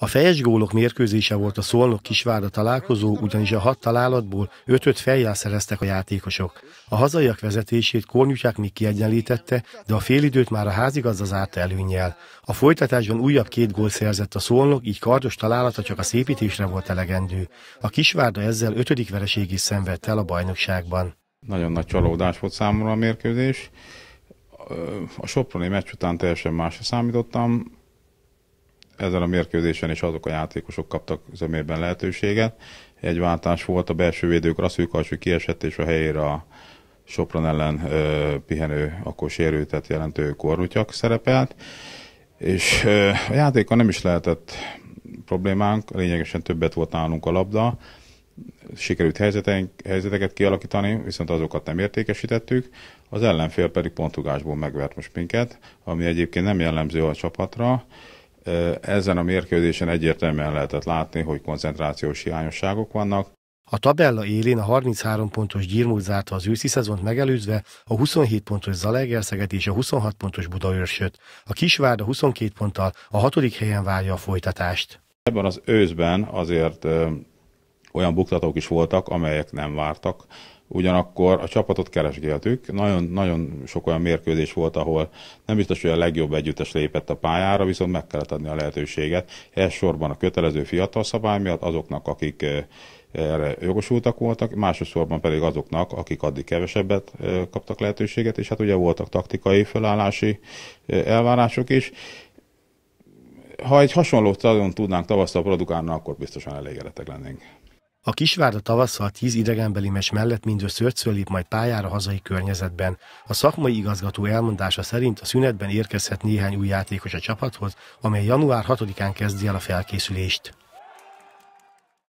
A fejes gólok mérkőzése volt a Szolnok Kisvárda találkozó, ugyanis a hat találatból ötöt fejjel szereztek a játékosok. A hazaiak vezetését Kornyutyák még kiegyenlítette, de a félidőt már a házigazda zárta előnyel. A folytatásban újabb két gól szerzett a Szolnok, így kardos találata csak a szépítésre volt elegendő. A Kisvárda ezzel ötödik vereség is szenvedt el a bajnokságban. Nagyon nagy csalódás volt számomra a mérkőzés. A Soproni meccs után teljesen másra számítottam ezen a mérkőzésen is azok a játékosok kaptak zömében lehetőséget. Egy váltás volt, a belső védők Raszűkalsú kiesett, és a helyére a Sopron ellen ö, pihenő, akkor sérültet jelentő korrutyak szerepelt, és ö, a játéka nem is lehetett problémánk, lényegesen többet volt nálunk a labda, sikerült helyzetek helyzeteket kialakítani, viszont azokat nem értékesítettük, az ellenfél pedig pontugásból megvert most minket, ami egyébként nem jellemző a csapatra, ezen a mérkőzésen egyértelműen lehetett látni, hogy koncentrációs hiányosságok vannak. A tabella élén a 33 pontos Gyirmúlt zárta az őszi szezont megelőzve, a 27 pontos Zalaegerszeget és a 26 pontos Budaörsöt. A Kisvárda 22 ponttal a hatodik helyen várja a folytatást. Ebben az őszben azért olyan buktatók is voltak, amelyek nem vártak ugyanakkor a csapatot keresgéltük. Nagyon, nagyon sok olyan mérkőzés volt, ahol nem biztos, hogy a legjobb együttes lépett a pályára, viszont meg kellett adni a lehetőséget. Elsősorban a kötelező fiatal szabály miatt azoknak, akik eh, erre jogosultak voltak, másosorban pedig azoknak, akik addig kevesebbet eh, kaptak lehetőséget, és hát ugye voltak taktikai felállási eh, elvárások is. Ha egy hasonló tudnánk tavasszal produkálni, akkor biztosan elégedettek lennénk. A Kisvárda tavasszal tíz idegenbeli mes mellett mindössze 5 lép majd pályára hazai környezetben. A szakmai igazgató elmondása szerint a szünetben érkezhet néhány új játékos a csapathoz, amely január 6-án kezdi el a felkészülést.